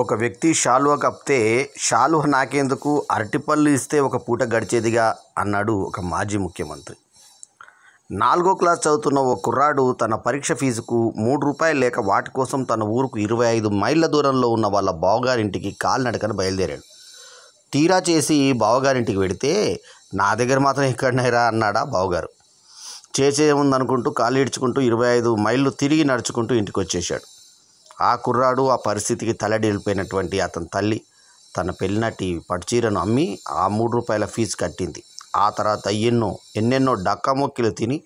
ఒక వ్యక్తి షాలువ కప్తే షాలువ నాకేందుకు అరటిపళ్ళు ఇస్తే ఒక పూట గడిచేదిగా అన్నాడు ఒక మాజీ ముఖ్యమంత్రి నాలుగో క్లాస్ చదువుతున్న ఓ కుర్రాడు తన పరీక్ష ఫీజుకు మూడు రూపాయలు లేక వాటి కోసం తన ఊరుకు ఇరవై ఐదు మైళ్ళ దూరంలో ఉన్న వాళ్ళ బావగారింటికి కాలినడకన బయలుదేరాడు తీరా చేసి బావగారింటికి వెడితే నా దగ్గర మాత్రం ఎక్కడనైరా అన్నాడా బావగారు చేసేముందనుకుంటూ కాలు ఇడ్చుకుంటూ ఇరవై ఐదు మైళ్ళు తిరిగి నడుచుకుంటూ ఇంటికి వచ్చేశాడు ఆ కుర్రాడు ఆ పరిస్థితికి తలడిల్లిపోయినటువంటి అతని తల్లి తన పెళ్ళినటి పడిచీరను అమ్మి ఆ మూడు రూపాయల ఫీజు కట్టింది ఆ తర్వాత ఎన్నో ఎన్నెన్నో డక్కమొక్కిలు తిని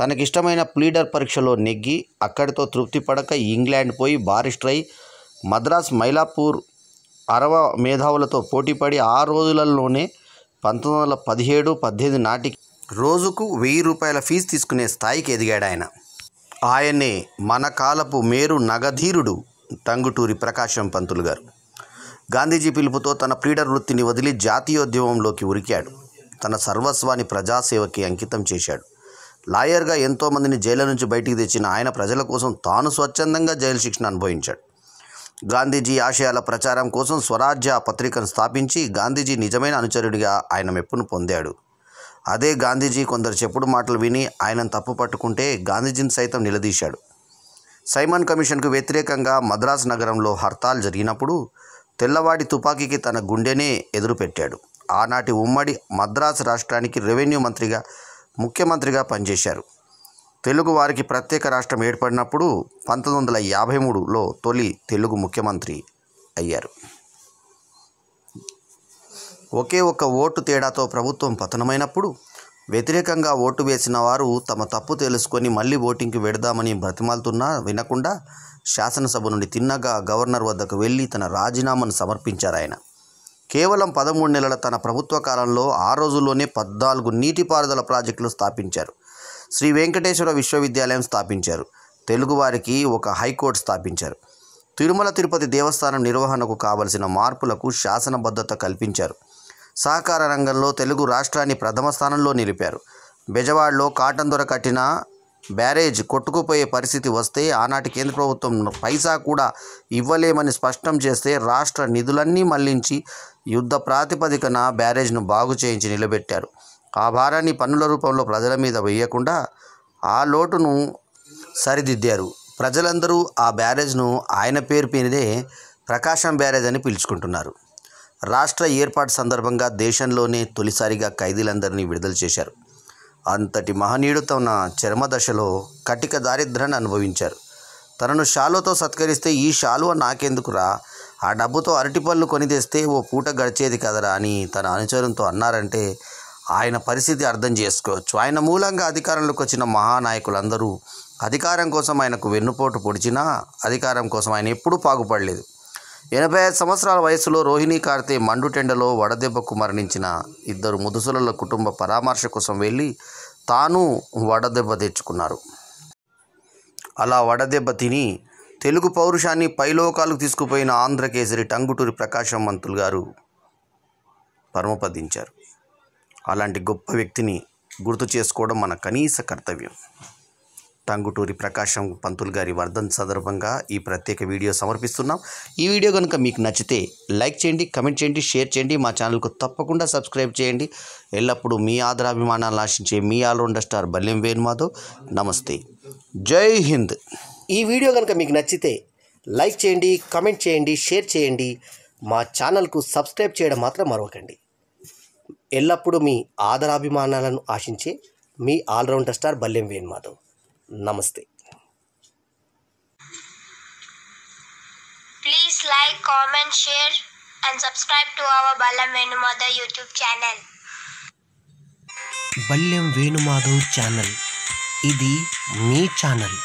తనకిష్టమైన ప్లీడర్ పరీక్షలో నెగ్గి అక్కడితో తృప్తి పడక ఇంగ్లాండ్ పోయి బారిస్టర్ అయి మద్రాస్ మైలాపూర్ అరవ మేధావులతో పోటీపడి ఆ రోజులలోనే పంతొమ్మిది వందల పదిహేడు పద్దెనిమిది నాటికి రోజుకు వెయ్యి రూపాయల ఫీజు తీసుకునే స్థాయికి ఎదిగాడు ఆయన ఆయనే మన కాలపు మేరు నగధీరుడు టంగుటూరి ప్రకాశం పంతులు గారు గాంధీజీ పిలుపుతో తన ప్రీడర్ వృత్తిని వదిలి జాతీయోద్యమంలోకి ఉరికాడు తన సర్వస్వాన్ని ప్రజాసేవకి అంకితం చేశాడు లాయర్గా ఎంతోమందిని జైలు నుంచి బయటికి తెచ్చిన ఆయన ప్రజల కోసం తాను స్వచ్ఛందంగా జైలు శిక్షణ అనుభవించాడు గాంధీజీ ఆశయాల ప్రచారం కోసం స్వరాజ్య పత్రికను స్థాపించి గాంధీజీ నిజమైన అనుచరుడిగా ఆయన మెప్పును పొందాడు అదే గాంధీజీ కొందరు చెప్పుడు మాటలు విని ఆయనను తప్పు పట్టుకుంటే గాంధీజీని సైతం నిలదీశాడు సైమన్ కమిషన్కు వ్యతిరేకంగా మద్రాసు నగరంలో హర్తాల్ జరిగినప్పుడు తెల్లవాడి తుపాకీకి తన గుండెనే ఎదురుపెట్టాడు ఆనాటి ఉమ్మడి మద్రాసు రాష్ట్రానికి రెవెన్యూ మంత్రిగా ముఖ్యమంత్రిగా పనిచేశారు తెలుగు వారికి ప్రత్యేక రాష్ట్రం ఏర్పడినప్పుడు పంతొమ్మిది వందల యాభై మూడులో తొలి తెలుగు ముఖ్యమంత్రి అయ్యారు ఒకే ఒక ఓటు తేడాతో ప్రభుత్వం పతనమైనప్పుడు వ్యతిరేకంగా ఓటు వేసిన వారు తమ తప్పు తెలుసుకొని మళ్ళీ ఓటింగ్కి వెడదామని బ్రతిమాలుతున్నా వినకుండా శాసనసభ నుండి తిన్నగా గవర్నర్ వద్దకు వెళ్ళి తన రాజీనామాను సమర్పించారు ఆయన కేవలం పదమూడు నెలల తన ప్రభుత్వ కాలంలో ఆ రోజుల్లోనే పద్నాలుగు నీటిపారుదల ప్రాజెక్టులు స్థాపించారు శ్రీ వెంకటేశ్వర విశ్వవిద్యాలయం స్థాపించారు తెలుగువారికి ఒక హైకోర్టు స్థాపించారు తిరుమల తిరుపతి దేవస్థానం నిర్వహణకు కావలసిన మార్పులకు శాసనబద్ధత కల్పించారు సహకార రంగంలో తెలుగు రాష్ట్రాన్ని ప్రథమ స్థానంలో నిలిపారు బెజవాడలో కాటన్ దొర కట్టిన బ్యారేజ్ కొట్టుకుపోయే పరిస్థితి వస్తే ఆనాటి కేంద్ర ప్రభుత్వం పైసా కూడా ఇవ్వలేమని స్పష్టం చేస్తే రాష్ట్ర నిధులన్నీ మళ్లించి యుద్ధ ప్రాతిపదికన బ్యారేజ్ను బాగు చేయించి నిలబెట్టారు ఆ భారాన్ని పన్నుల రూపంలో ప్రజల మీద వేయకుండా ఆ లోటును సరిదిద్దారు ప్రజలందరూ ఆ బ్యారేజ్ను ఆయన పేరు మీదే ప్రకాశం బ్యారేజ్ అని పిలుచుకుంటున్నారు రాష్ట్ర ఏర్పాటు సందర్భంగా దేశంలోనే తొలిసారిగా ఖైదీలందరినీ విడుదల చేశారు అంతటి మహనీయుడు తన చర్మదశలో కటిక దారిద్రాన్ని అనుభవించారు తనను షాలుతో సత్కరిస్తే ఈ షాలువ నాకెందుకురా ఆ డబ్బుతో అరటిపళ్ళు కొని తెస్తే ఓ పూట గడిచేది కదరా అని తన అనుచరులతో అన్నారంటే ఆయన పరిస్థితి అర్థం చేసుకోవచ్చు ఆయన మూలంగా అధికారంలోకి వచ్చిన మహానాయకులందరూ అధికారం కోసం ఆయనకు వెన్నుపోటు పొడిచినా అధికారం కోసం ఆయన ఎప్పుడూ పాగుపడలేదు ఎనభై ఐదు సంవత్సరాల వయసులో రోహిణీ కార్తీ మండుటెండలో వడదెబ్బకు మరణించిన ఇద్దరు ముదుసుల కుటుంబ పరామర్శ కోసం వెళ్ళి తాను వడదెబ్బ తెచ్చుకున్నారు అలా వడదెబ్బ తిని తెలుగు పౌరుషాన్ని పైలోకాలకు తీసుకుపోయిన ఆంధ్రకేసరి టంగుటూరి ప్రకాశం మంతులు గారు పరమపదించారు అలాంటి గొప్ప వ్యక్తిని గుర్తు చేసుకోవడం మన కనీస కర్తవ్యం టంగుటూరి ప్రకాశం పంతులు గారి వర్ధన్ సందర్భంగా ఈ ప్రత్యేక వీడియో సమర్పిస్తున్నాం ఈ వీడియో కనుక మీకు నచ్చితే లైక్ చేయండి కమెంట్ చేయండి షేర్ చేయండి మా ఛానల్కు తప్పకుండా సబ్స్క్రైబ్ చేయండి ఎల్లప్పుడూ మీ ఆదరాభిమానాలను ఆశించే మీ ఆల్రౌండర్ స్టార్ బల్యం వేణుమాధవ్ నమస్తే జై హింద్ ఈ వీడియో కనుక మీకు నచ్చితే లైక్ చేయండి కమెంట్ చేయండి షేర్ చేయండి మా ఛానల్కు సబ్స్క్రైబ్ చేయడం మాత్రం మరవకండి ఎల్లప్పుడూ మీ ఆదరాభిమానాలను ఆశించే మీ ఆల్రౌండర్ స్టార్ బల్యం వేణుమాధవ్ నమస్తే please like comment share and subscribe to our Ballam Venumadhav YouTube channel Balyam Venumadhav channel ఇది మీ ఛానల్